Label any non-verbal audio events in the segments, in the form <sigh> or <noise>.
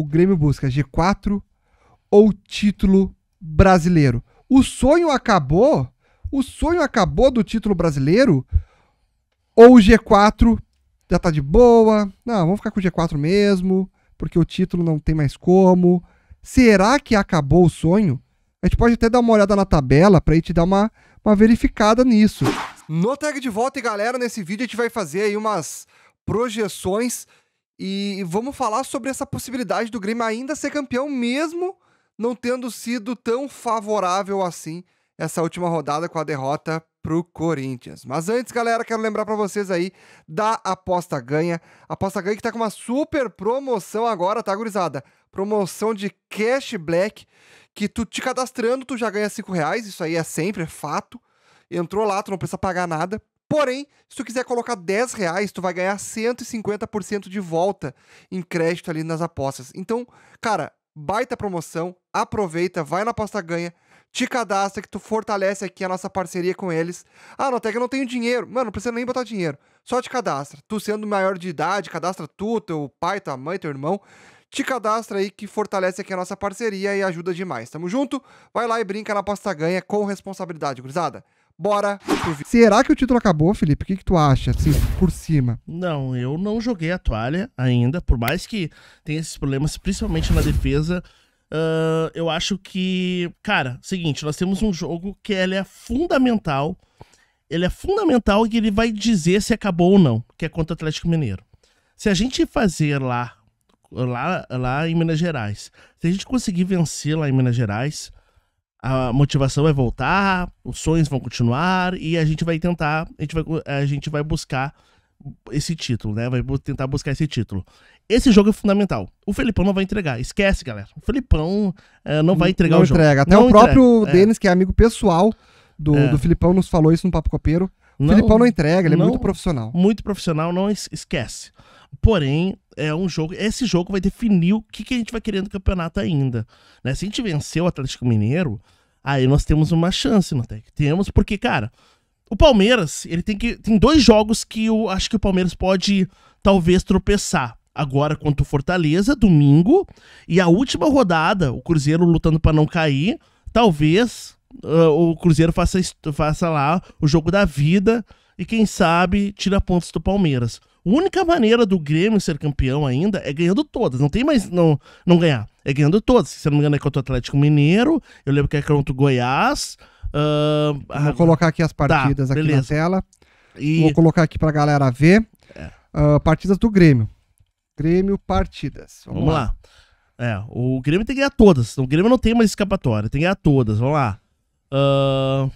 o Grêmio busca G4 ou título brasileiro. O sonho acabou? O sonho acabou do título brasileiro? Ou o G4 já tá de boa? Não, vamos ficar com o G4 mesmo, porque o título não tem mais como. Será que acabou o sonho? A gente pode até dar uma olhada na tabela para te dar uma, uma verificada nisso. No tag de volta, e galera, nesse vídeo a gente vai fazer aí umas projeções e vamos falar sobre essa possibilidade do Grêmio ainda ser campeão, mesmo não tendo sido tão favorável assim essa última rodada com a derrota pro Corinthians. Mas antes, galera, quero lembrar para vocês aí da Aposta Ganha. Aposta Ganha que tá com uma super promoção agora, tá, gurizada? Promoção de Cash Black, que tu te cadastrando, tu já ganha 5 reais, isso aí é sempre, é fato. Entrou lá, tu não precisa pagar nada. Porém, se tu quiser colocar 10 reais, tu vai ganhar 150% de volta em crédito ali nas apostas. Então, cara, baita promoção, aproveita, vai na aposta ganha, te cadastra que tu fortalece aqui a nossa parceria com eles. Ah, não, até que eu não tenho dinheiro. Mano, não precisa nem botar dinheiro. Só te cadastra. Tu sendo maior de idade, cadastra tu, teu pai, tua mãe, teu irmão. Te cadastra aí que fortalece aqui a nossa parceria e ajuda demais. Tamo junto? Vai lá e brinca na aposta ganha com responsabilidade, gurizada. Bora pro vídeo. Será que o título acabou, Felipe? O que, que tu acha, assim, por cima? Não, eu não joguei a toalha ainda, por mais que tenha esses problemas, principalmente na defesa. Uh, eu acho que, cara, seguinte, nós temos um jogo que ele é fundamental. Ele é fundamental e ele vai dizer se acabou ou não, que é contra o Atlético Mineiro. Se a gente fazer lá, lá, lá em Minas Gerais, se a gente conseguir vencer lá em Minas Gerais, a motivação vai é voltar, os sonhos vão continuar e a gente vai tentar, a gente vai, a gente vai buscar esse título, né? Vai tentar buscar esse título. Esse jogo é fundamental. O Felipão não vai entregar. Esquece, galera. O Felipão eh, não vai entregar não o jogo. Entrega. Até não o próprio é. Denis, que é amigo pessoal do, é. do nos falou isso no Papo Copeiro. O não, não entrega, ele é não, é muito profissional. Muito profissional, não esquece. Porém, é um jogo. Esse jogo vai definir o que, que a gente vai querer no campeonato ainda. Né? Se a gente vencer o Atlético Mineiro, aí nós temos uma chance, Notec. Temos, porque, cara, o Palmeiras, ele tem que. Tem dois jogos que eu acho que o Palmeiras pode talvez tropeçar. Agora contra o Fortaleza, domingo. E a última rodada, o Cruzeiro lutando para não cair. Talvez uh, o Cruzeiro faça, faça lá o jogo da vida. E quem sabe tira pontos do Palmeiras. A única maneira do Grêmio ser campeão ainda é ganhando todas. Não tem mais não, não ganhar. É ganhando todas. Se eu não me engano, é contra o Atlético Mineiro. Eu lembro que é contra o Goiás. Uh, Vou a... colocar aqui as tá, partidas tá, aqui na tela. E... Vou colocar aqui pra galera ver. É. Uh, partidas do Grêmio. Grêmio partidas. Vamos, Vamos lá. lá. É, o Grêmio tem que ganhar todas. O Grêmio não tem mais escapatória, tem que ganhar todas. Vamos lá. Uh...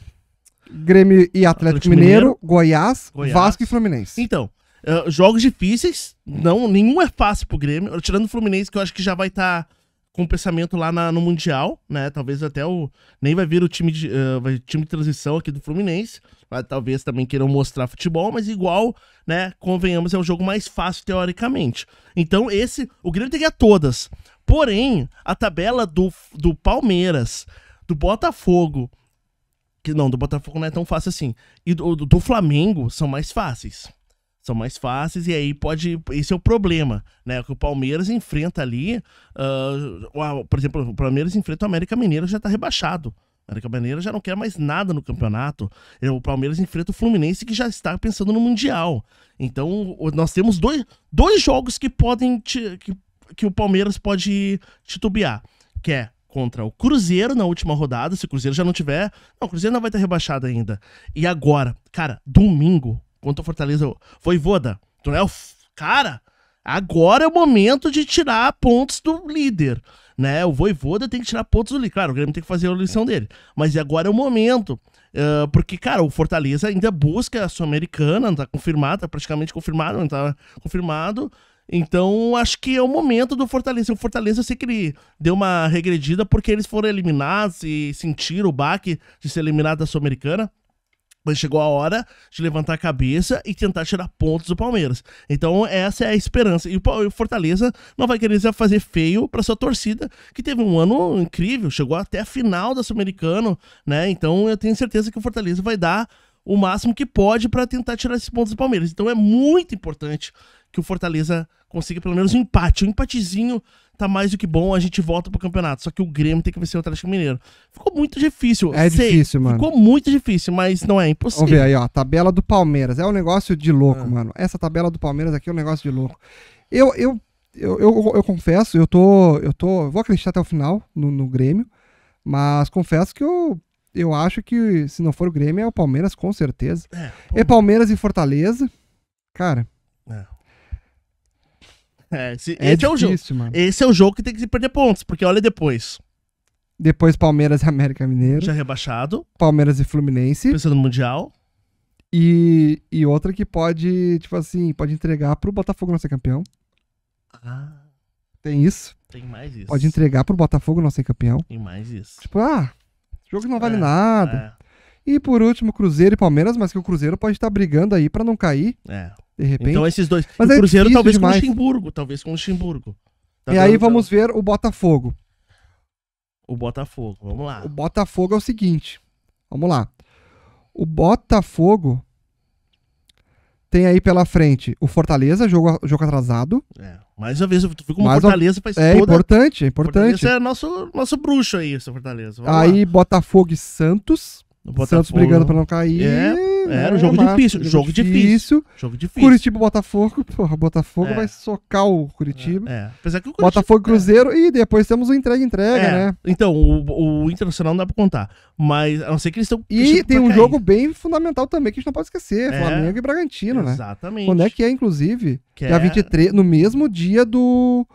Grêmio e Atlético, Atlético Mineiro, Mineiro Goiás, Goiás, Vasco e Fluminense. Então, ah, jogos difíceis, não, nenhum é fácil pro Grêmio, tirando o Fluminense, que eu acho que já vai estar tá com pensamento lá na, no Mundial, né? Talvez até o. Nem vai vir o time de, uh, time de transição aqui do Fluminense. Mas talvez também queiram mostrar futebol, mas igual, né? Convenhamos, é o jogo mais fácil, teoricamente. Então, esse. O Grêmio tem que a todas. Porém, a tabela do, do Palmeiras, do Botafogo, que não, do Botafogo não é tão fácil assim. E do, do, Flamengo são mais fáceis são mais fáceis e aí pode esse é o problema né que o Palmeiras enfrenta ali uh, por exemplo o Palmeiras enfrenta o América Mineiro já está rebaixado o América Mineiro já não quer mais nada no campeonato é, o Palmeiras enfrenta o Fluminense que já está pensando no mundial então nós temos dois, dois jogos que podem te, que, que o Palmeiras pode titubear que é contra o Cruzeiro na última rodada. Se o Cruzeiro já não tiver. Não, o Cruzeiro não vai estar rebaixado ainda. E agora, cara, domingo contra o Fortaleza. Foi Tu não é o. Cara, agora é o momento de tirar pontos do líder. Né? O Voivoda tem que tirar pontos do líder. Claro, o Grêmio tem que fazer a lição dele. Mas é agora é o momento. Uh, porque, cara, o Fortaleza ainda busca a Sul-Americana, está confirmado, tá praticamente confirmado, não tá confirmado. Então, acho que é o momento do Fortaleza. O Fortaleza eu sei que ele deu uma regredida porque eles foram eliminados e sentiram o baque de ser eliminado da Sul-Americana. Mas chegou a hora de levantar a cabeça e tentar tirar pontos do Palmeiras. Então, essa é a esperança. E o Fortaleza não vai querer fazer feio para sua torcida, que teve um ano incrível, chegou até a final da Sul-Americano, né? Então, eu tenho certeza que o Fortaleza vai dar o máximo que pode para tentar tirar esses pontos do Palmeiras. Então é muito importante que o Fortaleza consiga pelo menos um empate. Um empatezinho tá mais do que bom, a gente volta pro campeonato. Só que o Grêmio tem que vencer o Atlético Mineiro. Ficou muito difícil. É sei, difícil, mano. Ficou muito difícil, mas não é impossível. Vamos ver aí, ó. Tabela do Palmeiras. É um negócio de louco, ah. mano. Essa tabela do Palmeiras aqui é um negócio de louco. Eu, eu, eu, eu, eu confesso, eu tô. Eu tô. Vou acreditar até o final no, no Grêmio. Mas confesso que eu eu acho que se não for o Grêmio, é o Palmeiras, com certeza. É, Palmeiras, é Palmeiras e Fortaleza. Cara. É. É, esse, é, esse difícil, é o jogo. Mano. Esse é o jogo que tem que se perder pontos, porque olha depois. Depois Palmeiras e América Mineiro. Já rebaixado. Palmeiras e Fluminense. Pensando no Mundial. E, e outra que pode, tipo assim, pode entregar pro Botafogo não ser campeão. Ah. Tem isso. Tem mais isso. Pode entregar pro Botafogo não ser campeão. Tem mais isso. Tipo, ah, jogo não vale é, nada. É. E por último, Cruzeiro e Palmeiras, mas que o Cruzeiro pode estar brigando aí para não cair. É. De repente. Então esses dois. Mas o é Cruzeiro talvez demais. com Luxemburgo, talvez com Luxemburgo. Tá e vendo? aí vamos ver o Botafogo. O Botafogo, vamos lá. O Botafogo é o seguinte. Vamos lá. O Botafogo tem aí pela frente o Fortaleza, jogo, jogo atrasado. É. Mais uma vez, eu fico com o Fortaleza pra É toda... importante, é importante. Fortaleza é nosso, nosso bruxo aí, seu Fortaleza. Vamos aí lá. Botafogo e Santos. O Botafogo. Santos brigando pra não cair. É. Era é, um né? jogo é massa, difícil. Jogo, difícil. difícil. Jogo difícil. Curitiba Botafogo. Porra, Botafogo é. vai socar o Curitiba. É. é. Apesar que o Curitiba, Botafogo Cruzeiro e depois temos o entrega-entrega, né? Então, o, o, Internacional não dá pra contar. Mas a não ser que eles estão. E tem um cair. jogo bem fundamental também que a gente não pode esquecer: Flamengo e Bragantino, Exatamente. né? Exatamente. Quando é que é, inclusive? Que dia é... 23, no mesmo dia do.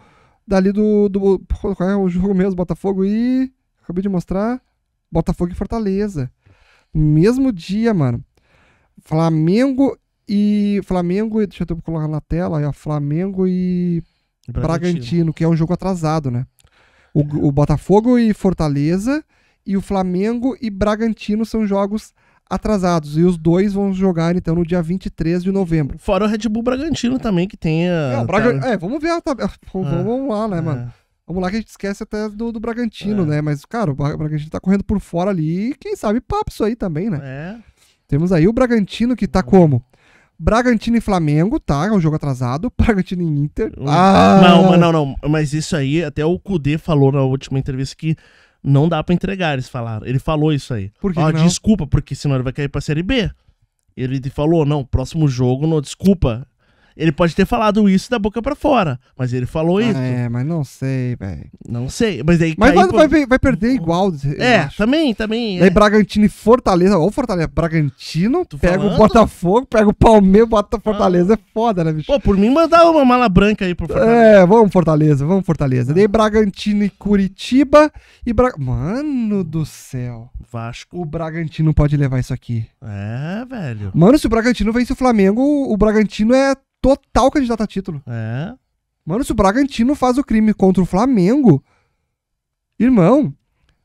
Dali do. do qual é o jogo mesmo? Botafogo e. Acabei de mostrar. Botafogo e Fortaleza. Mesmo dia, mano. Flamengo e. Flamengo e. Deixa eu colocar na tela. É Flamengo e. Bragantino. Bragantino, que é um jogo atrasado, né? O, é. o, Botafogo e Fortaleza e o Flamengo e Bragantino são jogos atrasados. E os dois vão jogar, então, no dia 23 de novembro. Fora o Red Bull Bragantino também, que tem a... É, tá Braga... é vamos ver a tabela. É, vamos lá, né, é. mano? Vamos lá que a gente esquece até do, do Bragantino, é. né? Mas, cara, o Bragantino tá correndo por fora ali e quem sabe papo isso aí também, né? É. Temos aí o Bragantino que tá como? Bragantino e Flamengo, tá? É um jogo atrasado. <laughs> Bragantino e Inter. Hum. Ah! Não, não, não. Mas isso aí, até o Kudê falou na última entrevista que não dá para entregar, eles falaram. Ele falou isso aí. Por que Ó, que desculpa, porque senão ele vai cair pra Série B. Ele falou, não, próximo jogo, não, desculpa. Ele pode ter falado isso da boca para fora, mas ele falou ah, isso. É, mas não sei, velho. Não sei, mas aí Mas vai, vai, vai, perder igual. É, também, também. É. Aí Bragantino e Fortaleza, ou Fortaleza, Bragantino, Tô pega falando? o Botafogo, pega o Palmeiras, bota ah. Fortaleza, é foda, né, bicho? Pô, por mim mandar uma mala branca aí pro é, Fortaleza. É, vamos Fortaleza, vamos Fortaleza. Ah. Daí Bragantino e Curitiba e Bra... Mano do céu. Vasco. O Bragantino pode levar isso aqui. É, velho. Mano, se o Bragantino vence o Flamengo, o Bragantino é total candidato a título. É. Mano, se o Bragantino faz o crime contra o Flamengo, irmão,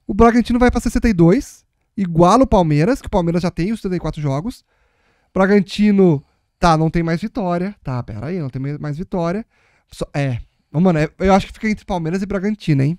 o Bragantino vai pra 62, igual o Palmeiras, que o Palmeiras já tem os 34 jogos. Bragantino, tá, não tem mais vitória. Tá, pera aí, não tem mais vitória. Só, é. Mano, é, eu acho que fica entre Palmeiras e Bragantino, hein?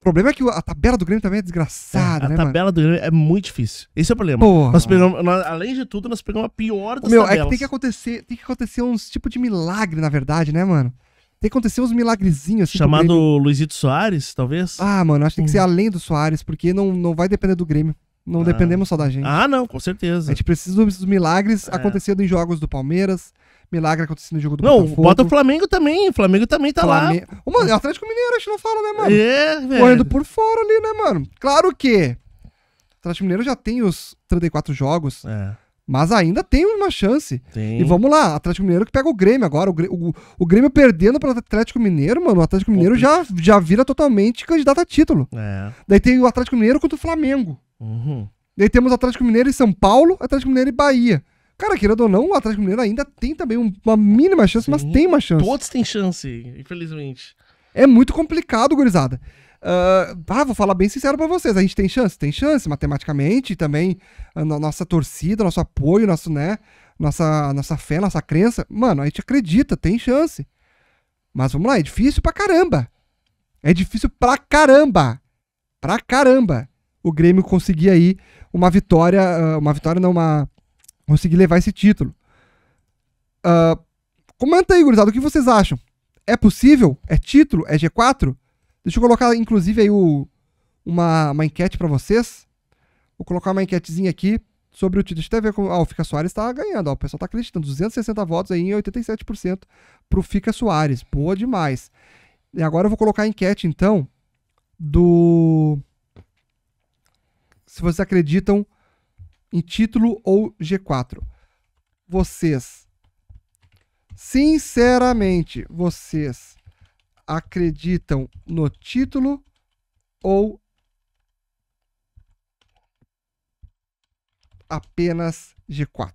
O problema é que a tabela do Grêmio também é desgraçada, é, a né? A tabela mano? do Grêmio é muito difícil. Esse é o problema. Nós pegamos, nós, além de tudo, nós pegamos a pior das Meu, tabelas. é que tem que acontecer, tem que acontecer uns tipo de milagre, na verdade, né, mano? Tem que acontecer uns milagrezinhos. Assim, Chamado Luizito Soares, talvez? Ah, mano, acho que tem que ser hum. além do Soares, porque não, não vai depender do Grêmio. Não ah. dependemos só da gente. Ah, não, com certeza. A gente precisa dos milagres é. acontecendo em jogos do Palmeiras, milagre acontecendo no jogo do não, Botafogo. Não, bota o Flamengo também. O Flamengo também tá lá. O, mano, o Atlético Mineiro, a gente não fala, né, mano? É, velho. Correndo por fora ali, né, mano? Claro que o Atlético Mineiro já tem os 34 jogos. É. Mas ainda tem uma chance. Tem. E vamos lá, Atlético Mineiro que pega o Grêmio agora. O, o, o Grêmio perdendo para o Atlético Mineiro, mano, o Atlético Mineiro já, já vira totalmente candidato a título. É. Daí tem o Atlético Mineiro contra o Flamengo. Uhum. Daí temos o Atlético Mineiro e São Paulo, Atlético Mineiro e Bahia. Cara, querendo ou não, o Atlético Mineiro ainda tem também uma mínima chance, Sim, mas tem uma chance. Todos têm chance, infelizmente. É muito complicado, gurizada. Uh, ah, vou falar bem sincero para vocês. A gente tem chance? Tem chance, matematicamente, também a nossa torcida, nosso apoio, nosso, né, nossa, nossa fé, nossa crença. Mano, a gente acredita, tem chance. Mas vamos lá, é difícil pra caramba. É difícil pra caramba. Pra caramba. O Grêmio conseguir aí uma vitória, ah, uma vitória não, uma, conseguir levar esse título. Uh, comenta aí, gurizada, o que vocês acham? É possível? É título? É G4? Deixa eu colocar, inclusive, aí o, uma, uma enquete para vocês. Vou colocar uma enquetezinha aqui sobre o título. Deixa eu até ver como. Ah, o Fica Soares está ganhando. Ó, o pessoal está acreditando. 260 votos aí em 87% para o Fica Soares. Boa demais. E agora eu vou colocar a enquete, então, do. Se vocês acreditam em título ou G4. Vocês, sinceramente, vocês acreditam no título ou apenas G4?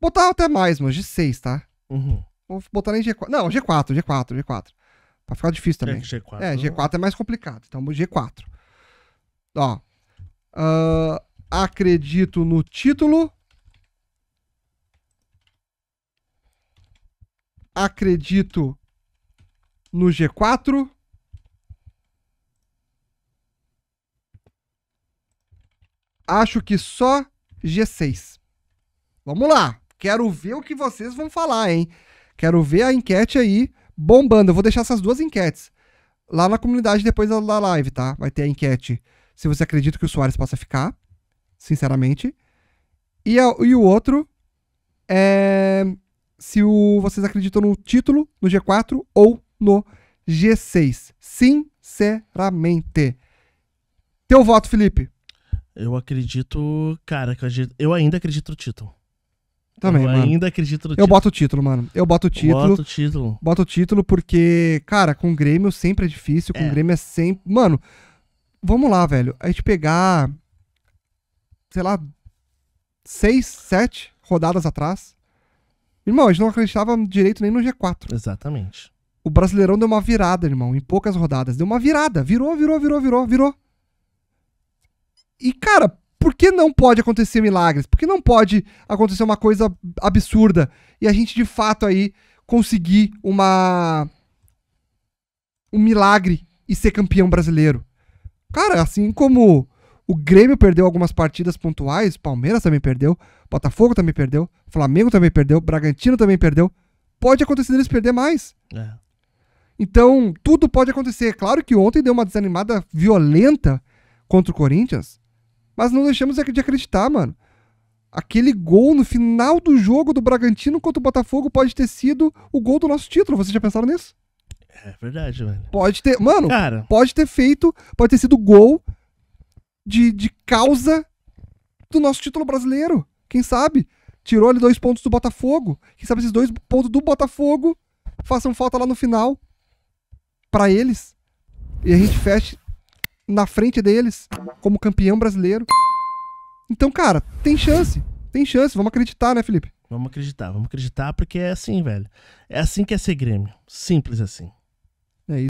Botar até mais, mano. G6, tá? Uhum. Vou botar em G4. Não, G4, G4, G4. Pra ficar difícil é também. É, G4, é, G4 é mais complicado. Então, G4. Ó, Uh, acredito no título. Acredito no G4. Acho que só G6. Vamos lá. Quero ver o que vocês vão falar, hein? Quero ver a enquete aí bombando. Eu vou deixar essas duas enquetes lá na comunidade depois da live, tá? Vai ter a enquete se você acredita que o Soares possa ficar, sinceramente. E, a, e o outro é se o, vocês acreditam no título, no G4 ou no G6. Sinceramente. Teu voto, Felipe? Eu acredito, cara, eu, acredito, eu ainda acredito no título. Também, eu mano. ainda acredito no eu título. Eu boto o título, mano. Eu boto o título. Boto o título. Boto o título porque, cara, com o Grêmio sempre é difícil, com é. o Grêmio é sempre. Mano, vamos lá, velho. A gente pegar, sei lá, seis, sete rodadas atrás. Irmão, a gente não acreditava direito nem no G4. Exatamente. O Brasileirão deu uma virada, irmão, em poucas rodadas. Deu uma virada. Virou, virou, virou, virou, virou. E, cara, por que não pode acontecer milagres? Por que não pode acontecer uma coisa absurda e a gente de fato aí conseguir uma um milagre e ser campeão brasileiro? Cara, assim como o Grêmio perdeu algumas partidas pontuais, Palmeiras também perdeu, Botafogo também perdeu, Flamengo também perdeu, Bragantino também perdeu. Pode acontecer deles perder mais. É. Então, tudo pode acontecer. Claro que ontem deu uma desanimada violenta contra o Corinthians, mas não deixamos de acreditar, mano. Aquele gol no final do jogo do Bragantino contra o Botafogo pode ter sido o gol do nosso título. Vocês já pensaram nisso? É verdade, velho. Pode ter. Mano, Cara. pode ter feito. Pode ter sido gol de, de causa do nosso título brasileiro. Quem sabe? Tirou ali dois pontos do Botafogo. Quem sabe esses dois pontos do Botafogo façam falta lá no final. para eles. E a gente feche na frente deles como campeão brasileiro. Então, cara, tem chance. Tem chance. Vamos acreditar, né, Felipe? Vamos acreditar, vamos acreditar, porque é assim, velho. É assim que é ser Grêmio. Simples assim. É isso.